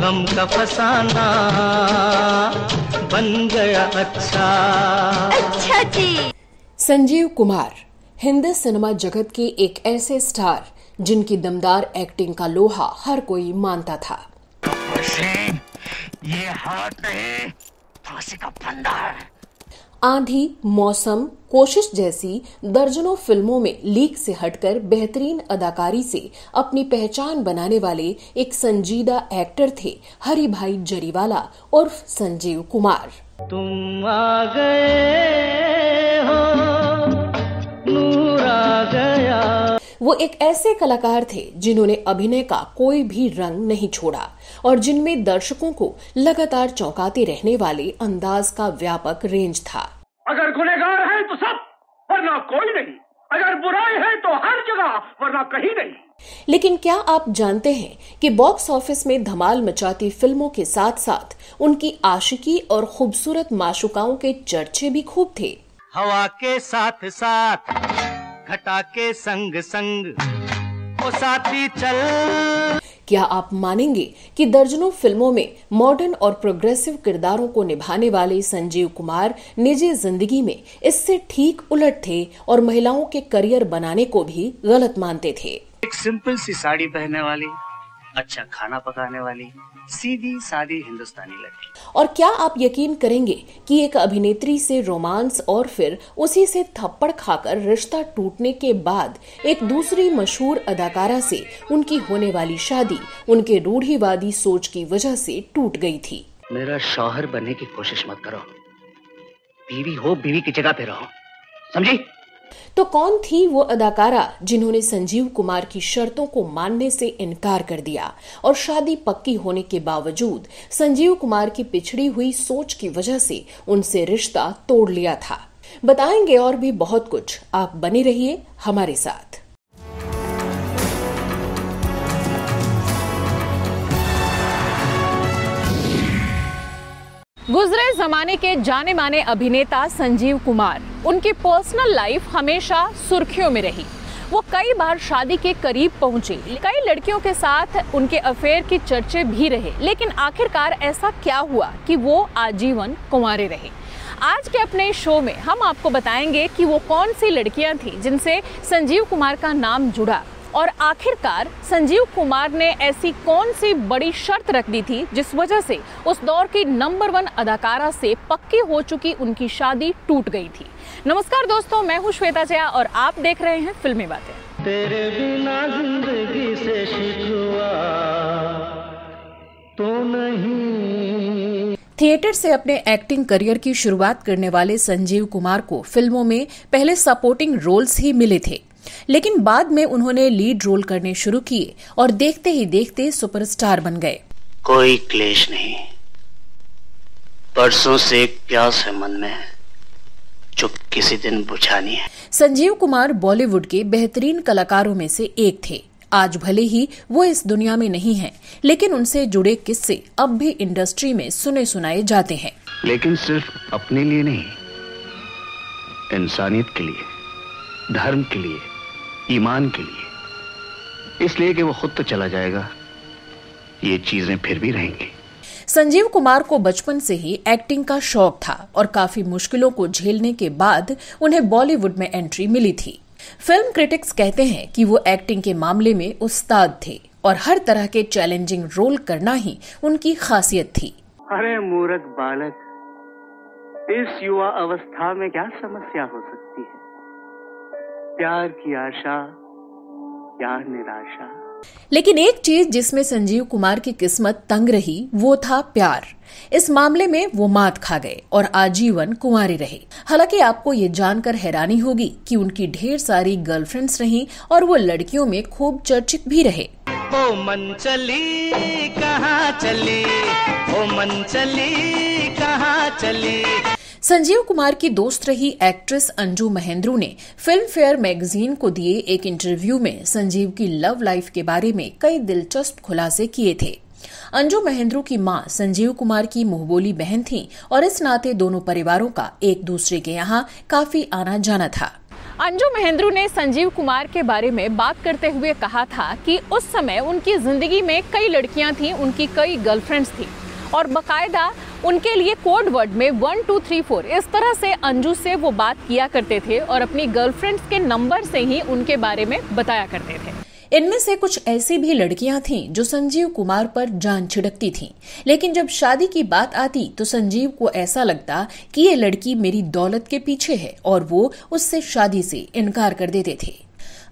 गम का फसाना बन गया अच्छा अच्छा जी संजीव कुमार हिंदी सिनेमा जगत के एक ऐसे स्टार जिनकी दमदार एक्टिंग का लोहा हर कोई मानता था ये हाथ नहीं फांसी का फंदा है आंधी मौसम कोशिश जैसी दर्जनों फिल्मों में लीक से हटकर बेहतरीन अदाकारी से अपनी पहचान बनाने वाले एक संजीदा एक्टर थे हरिभाई भाई जरीवाला उर्फ संजीव कुमार तुम आ गए हो वो एक ऐसे कलाकार थे जिन्होंने अभिनय का कोई भी रंग नहीं छोड़ा और जिनमें दर्शकों को लगातार चौंकाते रहने वाले अंदाज का व्यापक रेंज था अगर गुनेगार है तो सब वरना कोई नहीं अगर बुराई है तो हर जगह वरना कहीं नहीं लेकिन क्या आप जानते हैं कि बॉक्स ऑफिस में धमाल मचाती फिल्मों के साथ साथ उनकी आशिकी और खूबसूरत माशुकाओं के चर्चे भी खूब थे हवा के साथ साथ घटा के संग संग ओ साथी चल क्या आप मानेंगे कि दर्जनों फिल्मों में मॉडर्न और प्रोग्रेसिव किरदारों को निभाने वाले संजीव कुमार निजी जिंदगी में इससे ठीक उलट थे और महिलाओं के करियर बनाने को भी गलत मानते थे एक सिंपल सी साड़ी पहनने वाली अच्छा खाना पकाने वाली सीधी सादी हिंदुस्तानी लड़की और क्या आप यकीन करेंगे कि एक अभिनेत्री से रोमांस और फिर उसी से थप्पड़ खाकर रिश्ता टूटने के बाद एक दूसरी मशहूर अदाकारा से उनकी होने वाली शादी उनके रूढ़ीवादी सोच की वजह से टूट गई थी मेरा शौहर बनने की कोशिश मत करो बीवी हो बीवी की जगह पे रहो समझी तो कौन थी वो अदाकारा जिन्होंने संजीव कुमार की शर्तों को मानने से इनकार कर दिया और शादी पक्की होने के बावजूद संजीव कुमार की पिछड़ी हुई सोच की वजह से उनसे रिश्ता तोड़ लिया था बताएंगे और भी बहुत कुछ आप बने रहिए हमारे साथ गुजरे जमाने के जाने माने अभिनेता संजीव कुमार उनकी पर्सनल लाइफ हमेशा सुर्खियों में रही वो कई बार शादी के करीब पहुंचे कई लड़कियों के साथ उनके अफेयर की चर्चे भी रहे लेकिन आखिरकार ऐसा क्या हुआ कि वो आजीवन कुंवारे रहे आज के अपने शो में हम आपको बताएंगे कि वो कौन सी लड़कियां थी जिनसे संजीव कुमार का नाम जुड़ा और आखिरकार संजीव कुमार ने ऐसी कौन सी बड़ी शर्त रख दी थी जिस वजह से उस दौर की नंबर वन अदाकारा से पक्की हो चुकी उनकी शादी टूट गई थी नमस्कार दोस्तों मैं हूं श्वेता जया और आप देख रहे हैं फिल्मी बातें तेरे बिना जिंदगी से तो नहीं थिएटर से अपने एक्टिंग करियर की शुरुआत करने वाले संजीव कुमार को फिल्मों में पहले सपोर्टिंग रोल्स ही मिले थे लेकिन बाद में उन्होंने लीड रोल करने शुरू किए और देखते ही देखते सुपरस्टार बन गए कोई क्लेश नहीं परसों से एक प्यास है मन में जो किसी दिन बुझानी है संजीव कुमार बॉलीवुड के बेहतरीन कलाकारों में से एक थे आज भले ही वो इस दुनिया में नहीं है लेकिन उनसे जुड़े किस्से अब भी इंडस्ट्री में सुने सुनाए जाते हैं लेकिन सिर्फ अपने लिए नहीं इंसानियत के लिए धर्म के लिए ईमान के लिए इसलिए कि वो खुद तो चला जाएगा ये चीजें फिर भी रहेंगी संजीव कुमार को बचपन से ही एक्टिंग का शौक था और काफी मुश्किलों को झेलने के बाद उन्हें बॉलीवुड में एंट्री मिली थी फिल्म क्रिटिक्स कहते हैं कि वो एक्टिंग के मामले में उस्ताद थे और हर तरह के चैलेंजिंग रोल करना ही उनकी खासियत थी अरे मूर्ख बालक इस युवा अवस्था में क्या समस्या हो सकती है प्यार की आशा प्यार निराशा लेकिन एक चीज जिसमें संजीव कुमार की किस्मत तंग रही वो था प्यार इस मामले में वो मात खा गए और आजीवन कुमारी रहे हालांकि आपको ये जानकर हैरानी होगी कि उनकी ढेर सारी गर्लफ्रेंड्स रही और वो लड़कियों में खूब चर्चित भी रहे ओ मन चली कहाँ चली ओ मन चली कहाँ चली संजीव कुमार की दोस्त रही एक्ट्रेस अंजू महेंद्रू ने फिल्म फेयर मैगजीन को दिए एक इंटरव्यू में संजीव की लव लाइफ के बारे में कई दिलचस्प खुलासे किए थे अंजू महेंद्रू की मां संजीव कुमार की मोहबोली बहन थी और इस नाते दोनों परिवारों का एक दूसरे के यहाँ काफी आना जाना था अंजू महेंद्रू ने संजीव कुमार के बारे में बात करते हुए कहा था कि उस समय उनकी ज़िंदगी में कई लड़कियां थीं उनकी कई गर्लफ्रेंड्स थीं और बकायदा उनके लिए कोड वर्ड में वन टू थ्री फोर इस तरह से अंजू से वो बात किया करते थे और अपनी गर्लफ्रेंड्स के नंबर से ही उनके बारे में बताया करते थे इनमें से कुछ ऐसी भी लड़कियां थीं जो संजीव कुमार पर जान छिड़कती थीं लेकिन जब शादी की बात आती तो संजीव को ऐसा लगता कि ये लड़की मेरी दौलत के पीछे है और वो उससे शादी से इनकार कर देते थे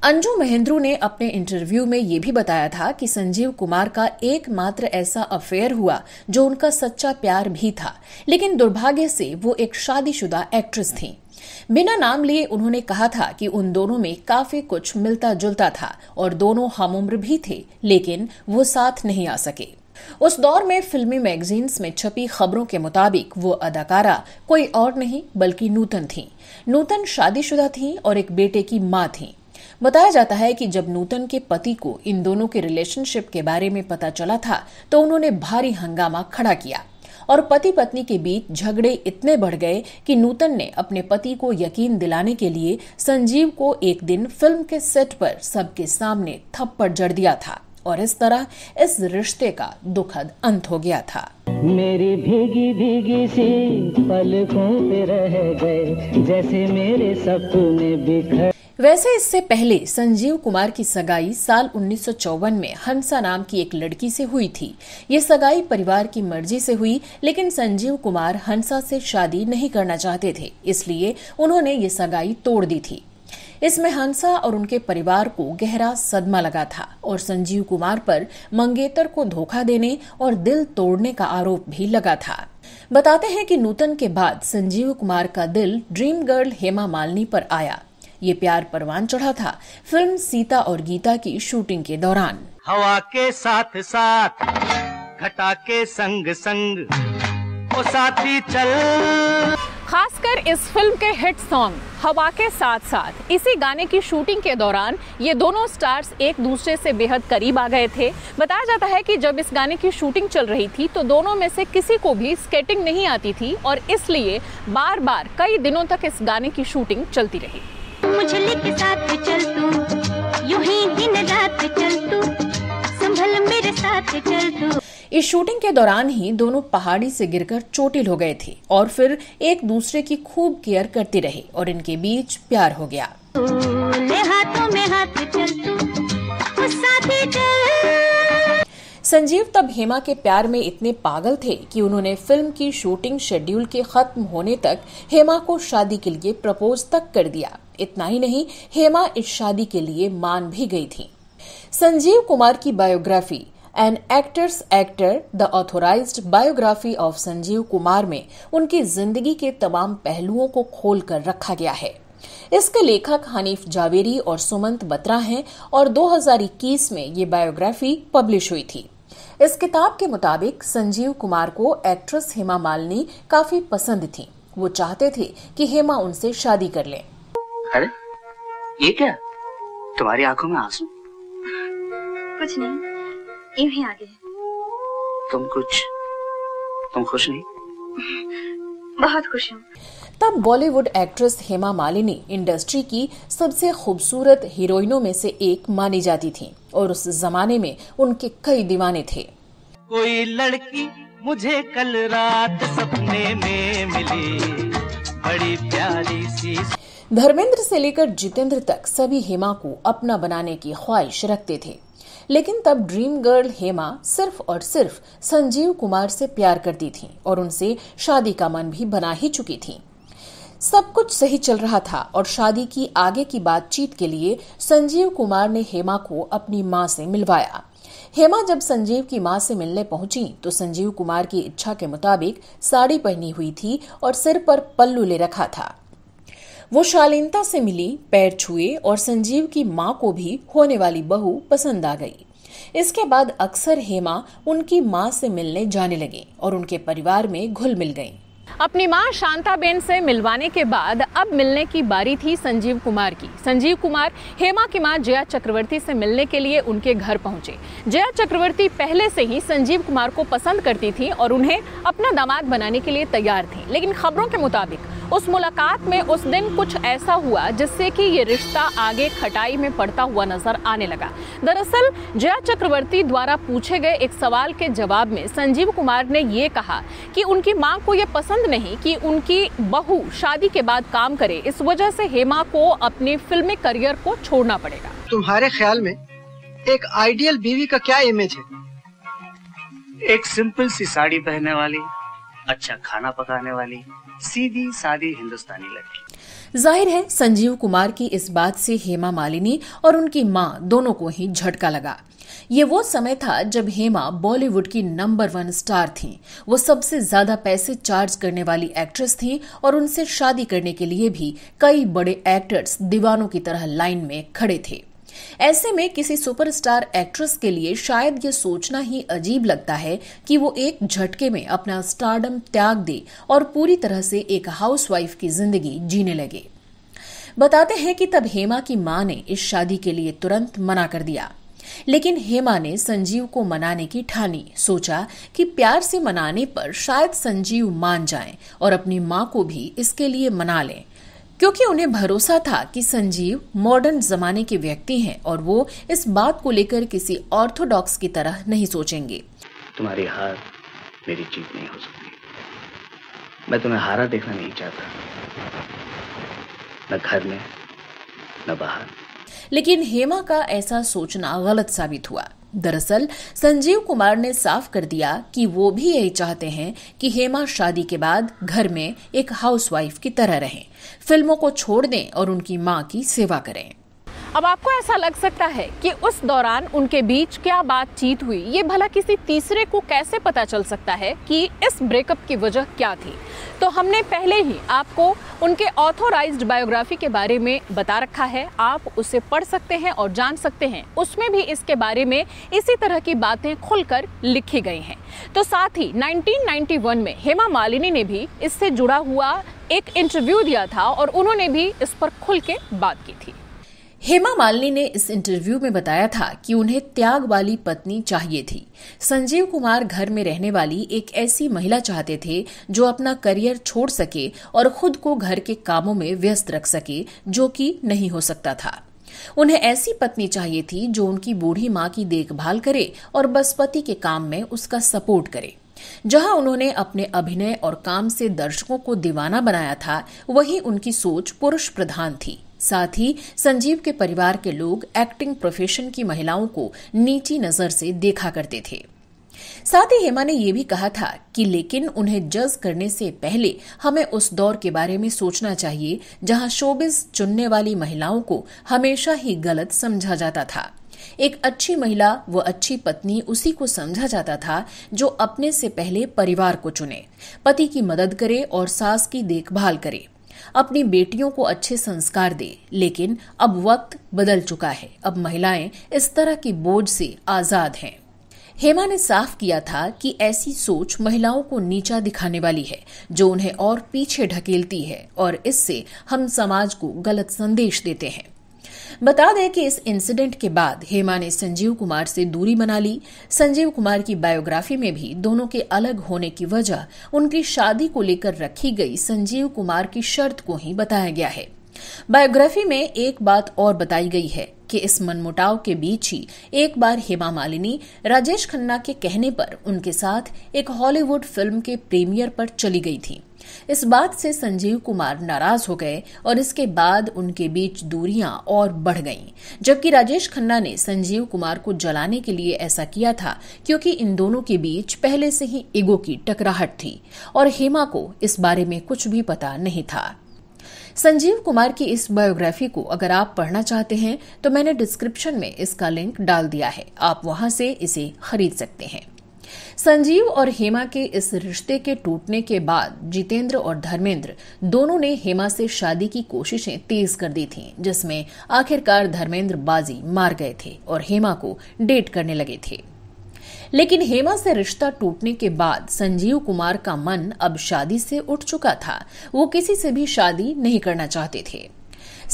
अंजू महेंद्रू ने अपने इंटरव्यू में ये भी बताया था कि संजीव कुमार का एकमात्र ऐसा अफेयर हुआ जो उनका सच्चा प्यार भी था लेकिन दुर्भाग्य से वो एक शादीशुदा एक्ट्रेस थी बिना नाम लिए उन्होंने कहा था कि उन दोनों में काफी कुछ मिलता जुलता था और दोनों हम उम्र भी थे लेकिन वो साथ नहीं आ सके उस दौर में फिल्मी मैगजीन्स में छपी खबरों के मुताबिक वो अदाकारा कोई और नहीं बल्कि नूतन थी नूतन शादीशुदा थी और एक बेटे की मां थी बताया जाता है कि जब नूतन के पति को इन दोनों के रिलेशनशिप के बारे में पता चला था तो उन्होंने भारी हंगामा खड़ा किया और पति पत्नी के बीच झगड़े इतने बढ़ गए कि नूतन ने अपने पति को यकीन दिलाने के लिए संजीव को एक दिन फिल्म के सेट पर सबके सामने थप्पड़ जड़ दिया था और इस तरह इस रिश्ते का दुखद अंत हो गया था मेरी भीगी भीगी सी पलकों पे रह गए जैसे मेरे सपने बिखर वैसे इससे पहले संजीव कुमार की सगाई साल उन्नीस में हंसा नाम की एक लड़की से हुई थी ये सगाई परिवार की मर्जी से हुई लेकिन संजीव कुमार हंसा से शादी नहीं करना चाहते थे इसलिए उन्होंने ये सगाई तोड़ दी थी इसमें हंसा और उनके परिवार को गहरा सदमा लगा था और संजीव कुमार पर मंगेतर को धोखा देने और दिल तोड़ने का आरोप भी लगा था बताते हैं कि नूतन के बाद संजीव कुमार का दिल ड्रीम गर्ल हेमा मालिनी पर आया ये प्यार परवान चढ़ा था फिल्म सीता और गीता की शूटिंग के दौरान हवा के साथ साथ घटा के संग संग ओ साथी चल खासकर इस फिल्म के हिट सॉन्ग हवा के साथ साथ इसी गाने की शूटिंग के दौरान ये दोनों स्टार्स एक दूसरे से बेहद करीब आ गए थे बताया जाता है कि जब इस गाने की शूटिंग चल रही थी तो दोनों में से किसी को भी स्केटिंग नहीं आती थी और इसलिए बार बार कई दिनों तक इस गाने की शूटिंग चलती रही के साथ चल तू ही दिन रात चल तू संभल मेरे साथ चल तू इस शूटिंग के दौरान ही दोनों पहाड़ी से गिरकर चोटिल हो गए थे और फिर एक दूसरे की खूब केयर करती रहे और इनके बीच प्यार हो गया संजीव तब हेमा के प्यार में इतने पागल थे कि उन्होंने फिल्म की शूटिंग शेड्यूल के खत्म होने तक हेमा को शादी के लिए प्रपोज तक कर दिया इतना ही नहीं हेमा इस शादी के लिए मान भी गई थी संजीव कुमार की biography an actor's actor the authorise biography of Sanjeev Kumar में उनकी जिंदगी के तमाम पहलुओं को खोल कर रखा गया है इसके लेखक हनीफ जावेरी और सुमंत बत्रा हैं और 2021 में ये बायोग्राफी पब्लिश हुई थी इस किताब के मुताबिक संजीव कुमार को एक्ट्रेस हेमा मालिनी काफी पसंद थी वो चाहते थे कि हेमा उनसे शादी कर लें अरे ये क्या तुम्हारी आंखों में आंसू कुछ नहीं यूं ही आ गए तुम कुछ तुम खुश नहीं बहुत खुश हूँ तब Bollywood actress Hema Malini industry की सबसे खूबसूरत हीरोइनों में से एक मानी जाती थी और उस जमाने में उनके कई दीवाने थे कोई लड़की मुझे कल रात सपने में मिली बड़ी प्यारी सी धर्मेंद्र से लेकर जितेंद्र तक सभी हेमा को अपना बनाने की ख्वाहिश रखते थे लेकिन तब ड्रीम गर्ल हेमा सिर्फ और सिर्फ संजीव कुमार से प्यार करती थी और उनसे शादी का मन भी बना ही चुकी थी सब कुछ सही चल रहा था और शादी की आगे की बातचीत के लिए संजीव कुमार ने हेमा को अपनी माँ से मिलवाया हेमा जब संजीव की माँ से मिलने पहुंची तो संजीव कुमार की इच्छा के मुताबिक साड़ी पहनी हुई थी और सिर पर पल्लू ले रखा था वो शालीनता से मिली पैर छुए और संजीव की माँ को भी होने वाली बहू पसंद आ गई इसके बाद अक्सर हेमा उनकी माँ से मिलने जाने लगे और उनके परिवार में घुल मिल गई अपनी शांता शांताबेन से मिलवाने के बाद अब मिलने की बारी थी संजीव कुमार की संजीव कुमार हेमा की माँ जया चक्रवर्ती से मिलने के लिए उनके घर पहुंचे जया चक्रवर्ती पहले से ही संजीव कुमार को पसंद करती थी और उन्हें अपना दामाद बनाने के लिए तैयार थी लेकिन खबरों के मुताबिक उस मुलाकात में उस दिन कुछ ऐसा हुआ जिससे कि ये रिश्ता आगे खटाई में पड़ता हुआ नजर आने लगा दरअसल जया चक्रवर्ती द्वारा पूछे गए एक सवाल के जवाब में संजीव कुमार ने ये कहा कि उनकी माँ को ये पसंद नहीं कि उनकी बहू शादी के बाद काम करे इस वजह से हेमा को अपने फिल्मी करियर को छोड़ना पड़ेगा तुम्हारे ख्याल में एक आइडियल बीवी का क्या इमेज है एक सिंपल सी साड़ी पहनने वाली अच्छा खाना पकाने वाली सीधी सादी हिंदुस्तानी लड़की जाहिर है संजीव कुमार की इस बात से हेमा मालिनी और उनकी मां दोनों को ही झटका लगा ये वो समय था जब हेमा बॉलीवुड की नंबर वन स्टार थीं। वो सबसे ज्यादा पैसे चार्ज करने वाली एक्ट्रेस थीं और उनसे शादी करने के लिए भी कई बड़े एक्टर्स दीवानों की तरह लाइन में खड़े थे ऐसे में किसी सुपरस्टार एक्ट्रेस के लिए शायद ये सोचना ही अजीब लगता है कि वो एक झटके में अपना स्टारडम त्याग दे और पूरी तरह से एक हाउसवाइफ की जिंदगी जीने लगे बताते हैं कि तब हेमा की मां ने इस शादी के लिए तुरंत मना कर दिया लेकिन हेमा ने संजीव को मनाने की ठानी सोचा कि प्यार से मनाने पर शायद संजीव मान जाए और अपनी मां को भी इसके लिए मना लें क्योंकि उन्हें भरोसा था कि संजीव मॉडर्न जमाने के व्यक्ति हैं और वो इस बात को लेकर किसी ऑर्थोडॉक्स की तरह नहीं सोचेंगे तुम्हारी हार मेरी जीत नहीं हो सकती मैं तुम्हें हारा देखना नहीं चाहता न घर में न बाहर लेकिन हेमा का ऐसा सोचना गलत साबित हुआ दरअसल संजीव कुमार ने साफ कर दिया कि वो भी यही चाहते हैं कि हेमा शादी के बाद घर में एक हाउसवाइफ की तरह रहें फिल्मों को छोड़ दें और उनकी मां की सेवा करें अब आपको ऐसा लग सकता है कि उस दौरान उनके बीच क्या बातचीत हुई ये भला किसी तीसरे को कैसे पता चल सकता है कि इस ब्रेकअप की वजह क्या थी तो हमने पहले ही आपको उनके ऑथोराइज्ड बायोग्राफी के बारे में बता रखा है आप उसे पढ़ सकते हैं और जान सकते हैं उसमें भी इसके बारे में इसी तरह की बातें खुलकर लिखी गई हैं तो साथ ही 1991 में हेमा मालिनी ने भी इससे जुड़ा हुआ एक इंटरव्यू दिया था और उन्होंने भी इस पर खुल के बात की थी हेमा मालिनी ने इस इंटरव्यू में बताया था कि उन्हें त्याग वाली पत्नी चाहिए थी संजीव कुमार घर में रहने वाली एक ऐसी महिला चाहते थे जो अपना करियर छोड़ सके और खुद को घर के कामों में व्यस्त रख सके जो कि नहीं हो सकता था उन्हें ऐसी पत्नी चाहिए थी जो उनकी बूढ़ी माँ की देखभाल करे और बस पति के काम में उसका सपोर्ट करे जहां उन्होंने अपने अभिनय और काम से दर्शकों को दीवाना बनाया था वहीं उनकी सोच पुरुष प्रधान थी साथ ही संजीव के परिवार के लोग एक्टिंग प्रोफेशन की महिलाओं को नीची नजर से देखा करते थे साथ ही हेमा ने यह भी कहा था कि लेकिन उन्हें जज करने से पहले हमें उस दौर के बारे में सोचना चाहिए जहां शोबिज चुनने वाली महिलाओं को हमेशा ही गलत समझा जाता था एक अच्छी महिला व अच्छी पत्नी उसी को समझा जाता था जो अपने से पहले परिवार को चुने पति की मदद करे और सास की देखभाल करे अपनी बेटियों को अच्छे संस्कार दे लेकिन अब वक्त बदल चुका है अब महिलाएं इस तरह की बोझ से आजाद हैं हेमा ने साफ किया था कि ऐसी सोच महिलाओं को नीचा दिखाने वाली है जो उन्हें और पीछे ढकेलती है और इससे हम समाज को गलत संदेश देते हैं बता दें कि इस इंसिडेंट के बाद हेमा ने संजीव कुमार से दूरी बना ली संजीव कुमार की बायोग्राफी में भी दोनों के अलग होने की वजह उनकी शादी को लेकर रखी गई संजीव कुमार की शर्त को ही बताया गया है बायोग्राफी में एक बात और बताई गई है कि इस मनमुटाव के बीच ही एक बार हेमा मालिनी राजेश खन्ना के कहने पर उनके साथ एक हॉलीवुड फिल्म के प्रीमियर पर चली गई थी इस बात से संजीव कुमार नाराज हो गए और इसके बाद उनके बीच दूरियां और बढ़ गईं जबकि राजेश खन्ना ने संजीव कुमार को जलाने के लिए ऐसा किया था क्योंकि इन दोनों के बीच पहले से ही ईगो की टकराहट थी और हेमा को इस बारे में कुछ भी पता नहीं था संजीव कुमार की इस बायोग्राफी को अगर आप पढ़ना चाहते हैं तो मैंने डिस्क्रिप्शन में इसका लिंक डाल दिया है आप वहां से इसे खरीद सकते हैं संजीव और हेमा के इस रिश्ते के टूटने के बाद जितेंद्र और धर्मेंद्र दोनों ने हेमा से शादी की कोशिशें तेज कर दी थीं, जिसमें आखिरकार धर्मेंद्र बाजी मार गए थे और हेमा को डेट करने लगे थे लेकिन हेमा से रिश्ता टूटने के बाद संजीव कुमार का मन अब शादी से उठ चुका था वो किसी से भी शादी नहीं करना चाहते थे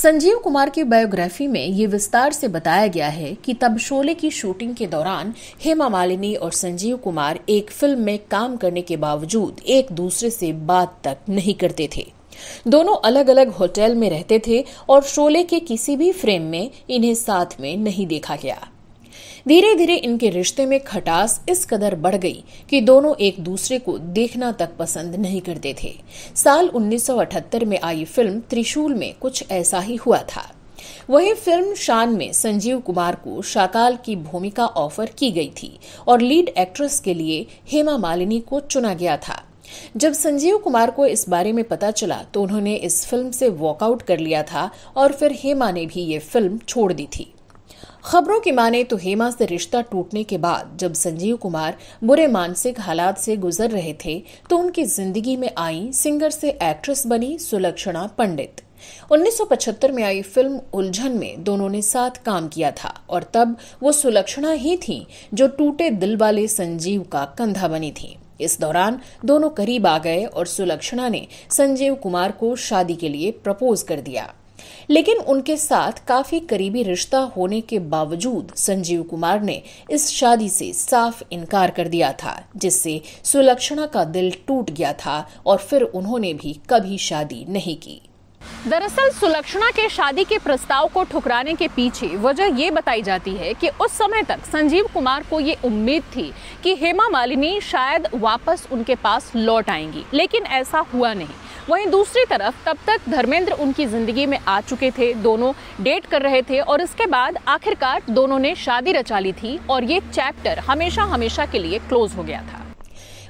संजीव कुमार की बायोग्राफी में ये विस्तार से बताया गया है कि तब शोले की शूटिंग के दौरान हेमा मालिनी और संजीव कुमार एक फिल्म में काम करने के बावजूद एक दूसरे से बात तक नहीं करते थे दोनों अलग अलग होटल में रहते थे और शोले के किसी भी फ्रेम में इन्हें साथ में नहीं देखा गया धीरे धीरे इनके रिश्ते में खटास इस कदर बढ़ गई कि दोनों एक दूसरे को देखना तक पसंद नहीं करते थे साल 1978 में आई फिल्म त्रिशूल में कुछ ऐसा ही हुआ था वही फिल्म शान में संजीव कुमार को शाकाल की भूमिका ऑफर की गई थी और लीड एक्ट्रेस के लिए हेमा मालिनी को चुना गया था जब संजीव कुमार को इस बारे में पता चला तो उन्होंने इस फिल्म से वॉकआउट कर लिया था और फिर हेमा ने भी ये फिल्म छोड़ दी थी खबरों की माने तो हेमा से रिश्ता टूटने के बाद जब संजीव कुमार बुरे मानसिक हालात से गुजर रहे थे तो उनकी जिंदगी में आई सिंगर से एक्ट्रेस बनी सुलक्षणा पंडित 1975 में आई फिल्म उलझन में दोनों ने साथ काम किया था और तब वो सुलक्षणा ही थी जो टूटे दिल वाले संजीव का कंधा बनी थी इस दौरान दोनों करीब आ गए और सुलक्षणा ने संजीव कुमार को शादी के लिए प्रपोज कर दिया लेकिन उनके साथ काफी करीबी रिश्ता होने के बावजूद संजीव कुमार ने इस शादी से साफ इनकार कर दिया था जिससे सुलक्षणा का दिल टूट गया था और फिर उन्होंने भी कभी शादी नहीं की दरअसल सुलक्षणा के शादी के प्रस्ताव को ठुकराने के पीछे वजह ये बताई जाती है कि उस समय तक संजीव कुमार को ये उम्मीद थी कि हेमा मालिनी शायद वापस उनके पास लौट आएंगी लेकिन ऐसा हुआ नहीं वहीं दूसरी तरफ तब तक धर्मेंद्र उनकी ज़िंदगी में आ चुके थे दोनों डेट कर रहे थे और इसके बाद आखिरकार दोनों ने शादी रचा ली थी और ये चैप्टर हमेशा हमेशा के लिए क्लोज हो गया था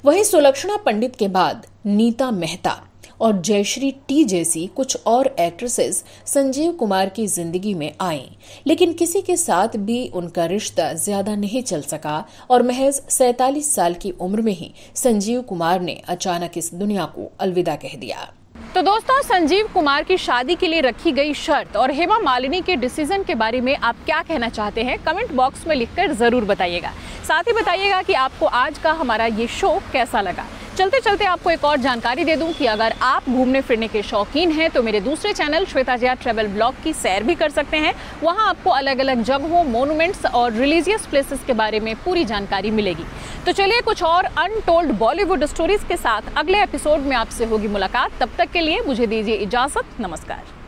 वहीं सुलक्षणा पंडित के बाद नीता मेहता और जयश्री टी जैसी कुछ और एक्ट्रेसेस संजीव कुमार की जिंदगी में आईं लेकिन किसी के साथ भी उनका रिश्ता ज्यादा नहीं चल सका और महज सैतालीस साल की उम्र में ही संजीव कुमार ने अचानक इस दुनिया को अलविदा कह दिया तो दोस्तों संजीव कुमार की शादी के लिए रखी गई शर्त और हेमा मालिनी के डिसीजन के बारे में आप क्या कहना चाहते हैं कमेंट बॉक्स में लिखकर जरूर बताइएगा साथ ही बताइएगा कि आपको आज का हमारा ये शो कैसा लगा चलते चलते आपको एक और जानकारी दे दूं कि अगर आप घूमने फिरने के शौकीन हैं तो मेरे दूसरे channel Shweta Jaya travel blog की सैर भी कर सकते हैं वहां आपको अलग अलग जगहों मोनूमेंट्स और रिलीजियस प्लेसेस के बारे में पूरी जानकारी मिलेगी तो चलिए कुछ और अनटोल्ड बॉलीवुड स्टोरीज के साथ अगले एपिसोड में आपसे होगी मुलाकात तब तक के लिए मुझे दीजिए इजाज़त नमस्कार